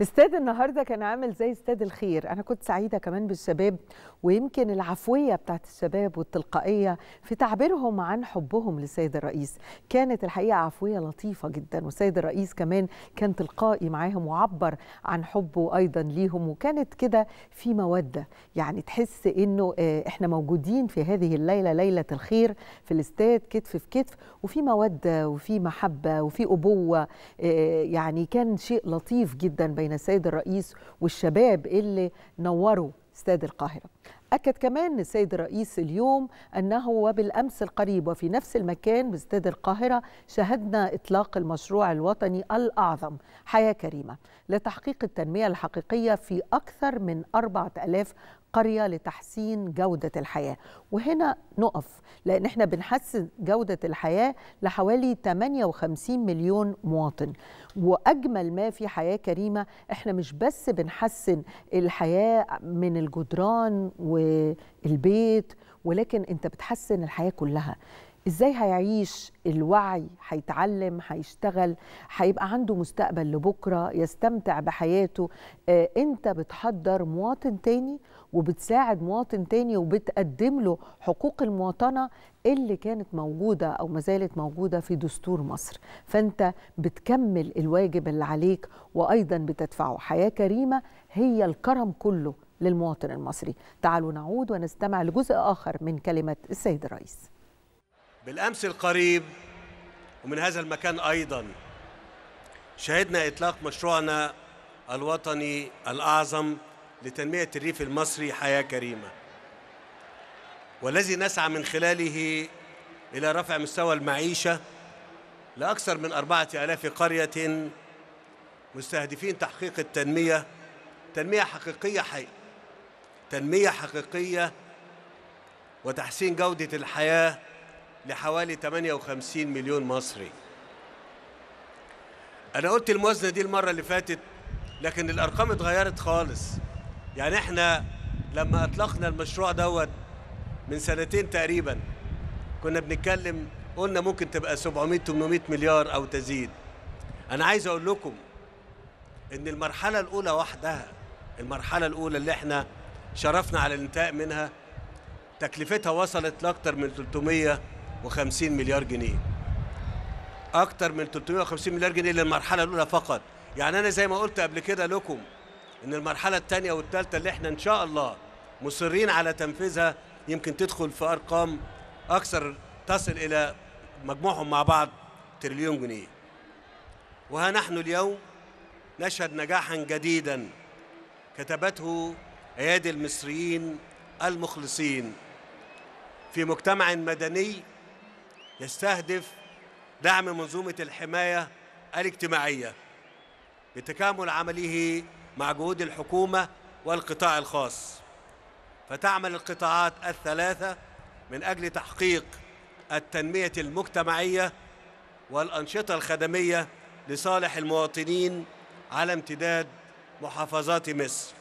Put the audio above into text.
الاستاد النهارده كان عامل زي استاد الخير انا كنت سعيده كمان بالشباب ويمكن العفويه بتاعت الشباب والتلقائيه في تعبيرهم عن حبهم للسيد الرئيس كانت الحقيقه عفويه لطيفه جدا والسيد الرئيس كمان كان تلقائي معاهم وعبر عن حبه ايضا ليهم وكانت كده في موده يعني تحس انه آه، احنا موجودين في هذه الليله ليله الخير في الاستاد كتف في كتف وفي موده وفي محبه وفي ابوه آه، يعني كان شيء لطيف جدا بين بين السيد الرئيس والشباب اللي نوروا استاد القاهرة أكد كمان السيد الرئيس اليوم أنه وبالأمس القريب وفي نفس المكان باستاد القاهرة شهدنا إطلاق المشروع الوطني الأعظم حياة كريمة لتحقيق التنمية الحقيقية في أكثر من 4000 قرية لتحسين جودة الحياة وهنا نقف لأن احنا بنحسن جودة الحياة لحوالي 58 مليون مواطن وأجمل ما في حياة كريمة احنا مش بس بنحسن الحياة من الجدران والبيت ولكن انت بتحسن الحياة كلها ازاي هيعيش الوعي هيتعلم هيشتغل هيبقى عنده مستقبل لبكره يستمتع بحياته آه انت بتحضر مواطن تاني وبتساعد مواطن تاني وبتقدم له حقوق المواطنه اللي كانت موجوده او ما زالت موجوده في دستور مصر فانت بتكمل الواجب اللي عليك وايضا بتدفعه حياه كريمه هي الكرم كله للمواطن المصري تعالوا نعود ونستمع لجزء اخر من كلمه السيد الرئيس بالأمس القريب ومن هذا المكان أيضا شهدنا إطلاق مشروعنا الوطني الأعظم لتنمية الريف المصري حياة كريمة والذي نسعى من خلاله إلى رفع مستوى المعيشة لأكثر من أربعة آلاف قرية مستهدفين تحقيق التنمية تنمية حقيقية حي تنمية حقيقية وتحسين جودة الحياة لحوالي 58 مليون مصري أنا قلت الموازنة دي المرة اللي فاتت لكن الأرقام اتغيرت خالص يعني إحنا لما أطلقنا المشروع دوت من سنتين تقريبا كنا بنتكلم قلنا ممكن تبقى 700 800 مليار أو تزيد أنا عايز أقول لكم إن المرحلة الأولى وحدها المرحلة الأولى اللي إحنا شرفنا على الانتهاء منها تكلفتها وصلت لأكثر من 300 350 مليار جنيه اكتر من 350 مليار جنيه للمرحله الاولى فقط يعني انا زي ما قلت قبل كده لكم ان المرحله الثانيه والثالثه اللي احنا ان شاء الله مصرين على تنفيذها يمكن تدخل في ارقام اكثر تصل الى مجموعهم مع بعض تريليون جنيه وها نحن اليوم نشهد نجاحا جديدا كتبته ايادي المصريين المخلصين في مجتمع مدني يستهدف دعم منظومة الحماية الاجتماعية بتكامل عمله مع جهود الحكومة والقطاع الخاص فتعمل القطاعات الثلاثة من أجل تحقيق التنمية المجتمعية والأنشطة الخدمية لصالح المواطنين على امتداد محافظات مصر